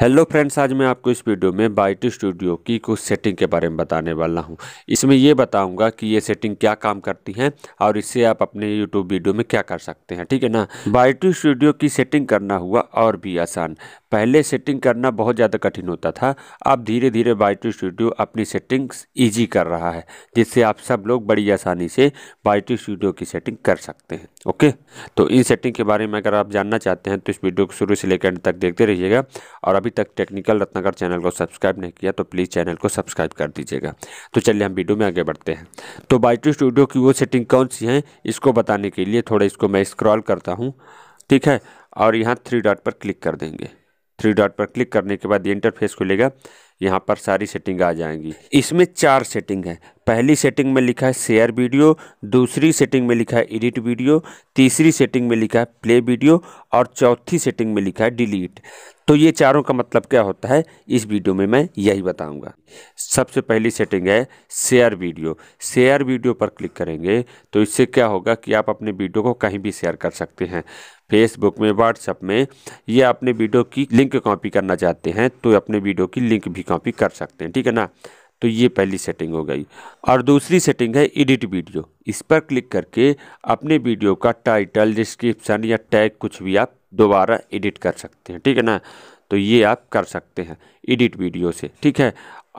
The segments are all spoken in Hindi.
हेलो फ्रेंड्स आज मैं आपको इस वीडियो में बाइट स्टूडियो की कुछ सेटिंग के बारे में बताने वाला हूं इसमें ये बताऊंगा कि ये सेटिंग क्या काम करती हैं और इससे आप अपने यूट्यूब वीडियो में क्या कर सकते हैं ठीक है ना बाइट स्टूडियो की सेटिंग करना हुआ और भी आसान पहले सेटिंग करना बहुत ज़्यादा कठिन होता था अब धीरे धीरे बायोटी स्टूडियो अपनी सेटिंग्स ईजी कर रहा है जिससे आप सब लोग बड़ी आसानी से बायोटी स्टूडियो की सेटिंग कर सकते हैं ओके तो इन सेटिंग के बारे में अगर आप जानना चाहते हैं तो इस वीडियो को शुरू से लेकर तक देखते रहिएगा और अभी तक टेक्निकल रत्नाकर चैनल को सब्सक्राइब नहीं किया तो प्लीज़ चैनल को सब्सक्राइब कर दीजिएगा तो चलिए हम वीडियो में आगे बढ़ते हैं तो बायोटी स्टूडियो की वो सेटिंग कौन सी हैं इसको बताने के लिए थोड़ा इसको मैं स्क्रॉल करता हूँ ठीक है और यहाँ थ्री डॉट पर क्लिक कर देंगे थ्री डॉट पर क्लिक करने के बाद इंटरफेस खुलेगा यहाँ पर सारी सेटिंग आ जाएंगी इसमें चार सेटिंग है पहली सेटिंग में लिखा है शेयर वीडियो दूसरी सेटिंग में लिखा है एडिट वीडियो तीसरी सेटिंग में लिखा है प्ले वीडियो और चौथी सेटिंग में लिखा है डिलीट तो ये चारों का मतलब क्या होता है इस वीडियो में मैं यही बताऊंगा सबसे पहली सेटिंग है शेयर वीडियो शेयर वीडियो पर क्लिक करेंगे तो इससे क्या होगा कि आप अपने वीडियो को कहीं भी शेयर कर सकते हैं फेसबुक में व्हाट्सएप में या अपने वीडियो की लिंक कॉपी करना चाहते हैं तो अपने वीडियो की लिंक भी कॉपी कर सकते हैं ठीक है ना तो ये पहली सेटिंग हो गई और दूसरी सेटिंग है एडिट वीडियो इस पर क्लिक करके अपने वीडियो का टाइटल डिस्क्रिप्शन या टैग कुछ भी आप दोबारा एडिट कर सकते हैं ठीक है ना तो ये आप कर सकते हैं एडिट वीडियो से ठीक है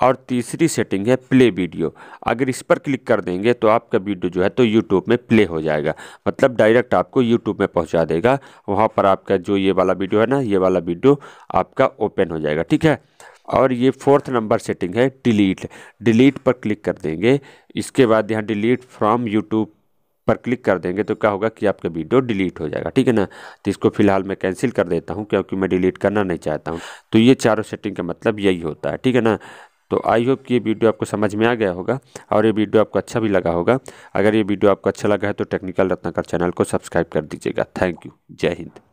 और तीसरी सेटिंग है प्ले वीडियो अगर इस पर क्लिक कर देंगे तो आपका वीडियो जो है तो यूट्यूब में प्ले हो जाएगा मतलब डायरेक्ट आपको यूट्यूब में पहुंचा देगा वहाँ पर आपका जो ये वाला वीडियो है ना ये वाला वीडियो आपका ओपन हो जाएगा ठीक है और ये फोर्थ नंबर सेटिंग है डिलीट डिलीट पर क्लिक कर देंगे इसके बाद यहाँ डिलीट फ्रॉम यूट्यूब पर क्लिक कर देंगे तो क्या होगा कि आपका वीडियो डिलीट हो जाएगा ठीक है ना तो इसको फिलहाल मैं कैंसिल कर देता हूँ क्योंकि मैं डिलीट करना नहीं चाहता हूँ तो ये चारों सेटिंग का मतलब यही होता है ठीक है ना तो आई होप कि ये वीडियो आपको समझ में आ गया होगा और ये वीडियो आपको अच्छा भी लगा होगा अगर ये वीडियो आपको अच्छा लगा है तो टेक्निकल रत्नाकर चैनल को सब्सक्राइब कर दीजिएगा थैंक यू जय हिंद